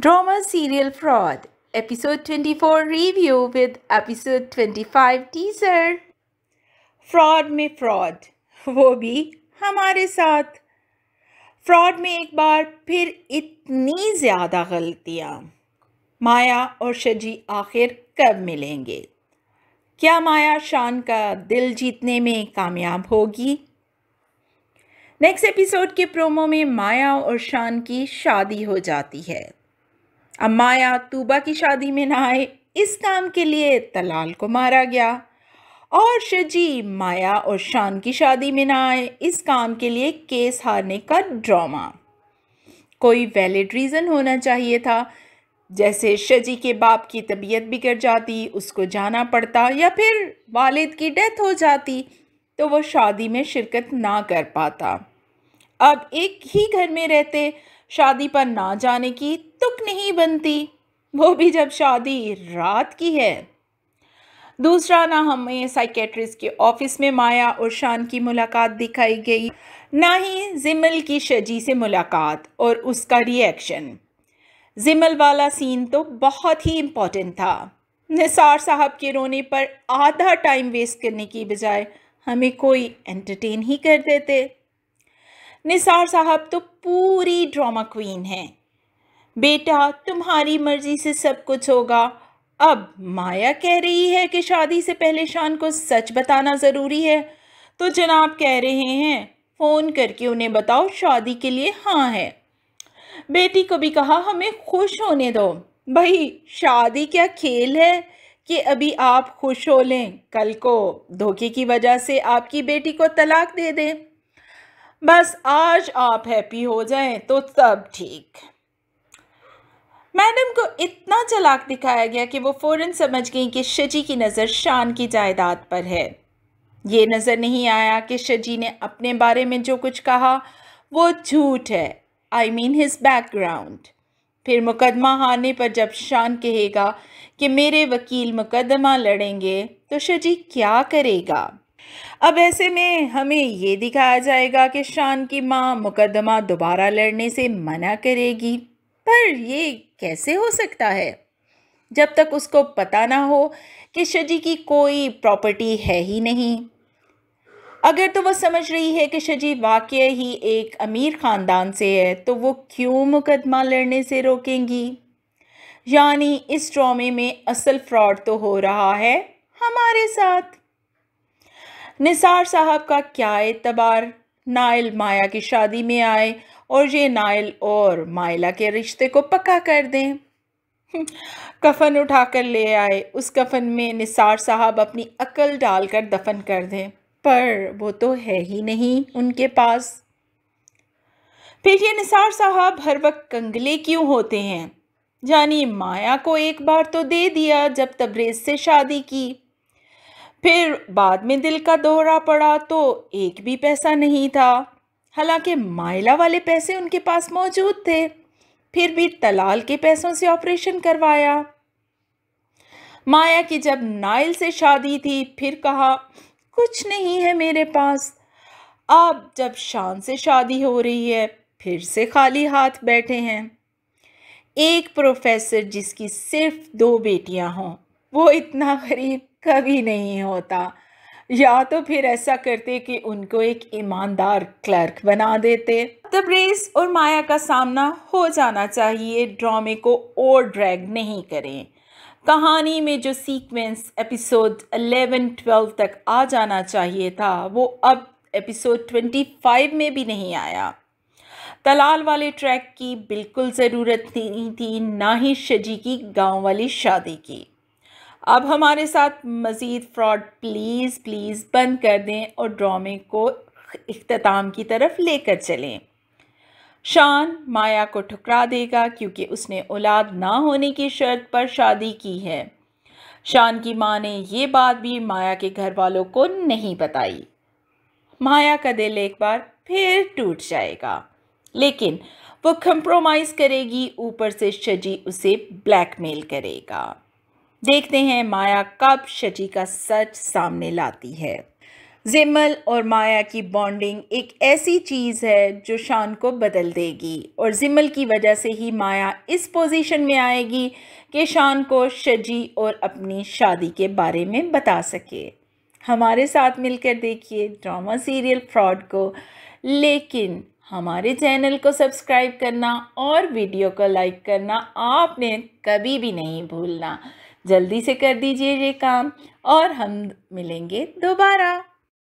Drama Serial Fraud Episode 24 Review with Episode 25 Teaser fraud में fraud वो भी हमारे साथ फ्रॉड में एक बार फिर इतनी ज़्यादा गलतियाँ माया और शजी आखिर कब मिलेंगे क्या माया शान का दिल जीतने में कामयाब होगी नेक्स्ट एपिसोड के प्रोमो में माया और शान की शादी हो जाती है अम्माया तूबा की शादी में ना आए इस काम के लिए तलाल को मारा गया और शजी माया और शान की शादी में ना आए इस काम के लिए केस हारने का ड्रामा कोई वैलिड रीज़न होना चाहिए था जैसे शजी के बाप की तबीयत बिगड़ जाती उसको जाना पड़ता या फिर वालिद की डेथ हो जाती तो वो शादी में शिरकत ना कर पाता अब एक ही घर में रहते शादी पर ना जाने की तुक नहीं बनती वो भी जब शादी रात की है दूसरा ना हमें साइकेट्रिस्ट के ऑफिस में माया और शान की मुलाकात दिखाई गई ना ही जिमल की शजी से मुलाकात और उसका रिएक्शन जिमल वाला सीन तो बहुत ही इम्पॉर्टेंट था निसार साहब के रोने पर आधा टाइम वेस्ट करने की बजाय हमें कोई एंटरटेन ही कर देते निसार साहब तो पूरी ड्रामा क्वीन हैं बेटा तुम्हारी मर्जी से सब कुछ होगा अब माया कह रही है कि शादी से पहले शान को सच बताना ज़रूरी है तो जनाब कह रहे हैं फ़ोन करके उन्हें बताओ शादी के लिए हाँ है बेटी को भी कहा हमें खुश होने दो भाई शादी क्या खेल है कि अभी आप खुश हो लें कल को धोखे की वजह से आपकी बेटी को तलाक दे दें बस आज आप हैप्पी हो जाएं तो सब ठीक मैडम को इतना चलाक दिखाया गया कि वो फ़ौरन समझ गई कि शजी की नज़र शान की जायदाद पर है ये नज़र नहीं आया कि शजी ने अपने बारे में जो कुछ कहा वो झूठ है आई मीन हिज बैकग्राउंड फिर मुकदमा हारने पर जब शान कहेगा कि मेरे वकील मुकदमा लड़ेंगे तो शजी क्या करेगा अब ऐसे में हमें ये दिखाया जाएगा कि शान की माँ मुकदमा दोबारा लड़ने से मना करेगी पर ये कैसे हो सकता है जब तक उसको पता ना हो कि शजी की कोई प्रॉपर्टी है ही नहीं अगर तो वह समझ रही है कि शजी वाक्य ही एक अमीर ख़ानदान से है तो वो क्यों मुकदमा लड़ने से रोकेंगी यानी इस ड्रामे में असल फ्रॉड तो हो रहा है हमारे साथ निसार साहब का क्या एतबार नायल माया की शादी में आए और ये नायल और माइला के रिश्ते को पक्का कर दें कफन उठाकर ले आए उस कफन में निसार साहब अपनी अकल डालकर दफन कर दें पर वो तो है ही नहीं उनके पास फिर ये निसार साहब हर वक्त कंगले क्यों होते हैं जानी माया को एक बार तो दे दिया जब तबरेज से शादी की फिर बाद में दिल का दौरा पड़ा तो एक भी पैसा नहीं था हालांकि मायला वाले पैसे उनके पास मौजूद थे फिर भी तलाल के पैसों से ऑपरेशन करवाया माया की जब नाइल से शादी थी फिर कहा कुछ नहीं है मेरे पास अब जब शान से शादी हो रही है फिर से खाली हाथ बैठे हैं एक प्रोफेसर जिसकी सिर्फ दो बेटियां हों वो इतना गरीब कभी नहीं होता या तो फिर ऐसा करते कि उनको एक ईमानदार क्लर्क बना देते तब्रेज और माया का सामना हो जाना चाहिए ड्रामे को और ड्रैग नहीं करें कहानी में जो सीक्वेंस एपिसोड 11, 12 तक आ जाना चाहिए था वो अब एपिसोड 25 में भी नहीं आया तलाल वाले ट्रैक की बिल्कुल ज़रूरत नहीं थी ना ही शजी की गांव वाली शादी की अब हमारे साथ मज़ीद फ्रॉड प्लीज़ प्लीज़ बंद कर दें और ड्रामे को अख्ताम की तरफ लेकर चलें शान माया को ठुकरा देगा क्योंकि उसने औलाद ना होने की शर्त पर शादी की है शान की माँ ने ये बात भी माया के घर वालों को नहीं बताई माया का दिल एक बार फिर टूट जाएगा लेकिन वो कंप्रोमाइज़ करेगी ऊपर से शजी उसे ब्लैकमेल करेगा देखते हैं माया कब शची का सच सामने लाती है जिमल और माया की बॉन्डिंग एक ऐसी चीज़ है जो शान को बदल देगी और जिमल की वजह से ही माया इस पोजीशन में आएगी कि शान को शजी और अपनी शादी के बारे में बता सके हमारे साथ मिलकर देखिए ड्रामा सीरियल फ्रॉड को लेकिन हमारे चैनल को सब्सक्राइब करना और वीडियो को लाइक करना आपने कभी भी नहीं भूलना जल्दी से कर दीजिए ये काम और हम मिलेंगे दोबारा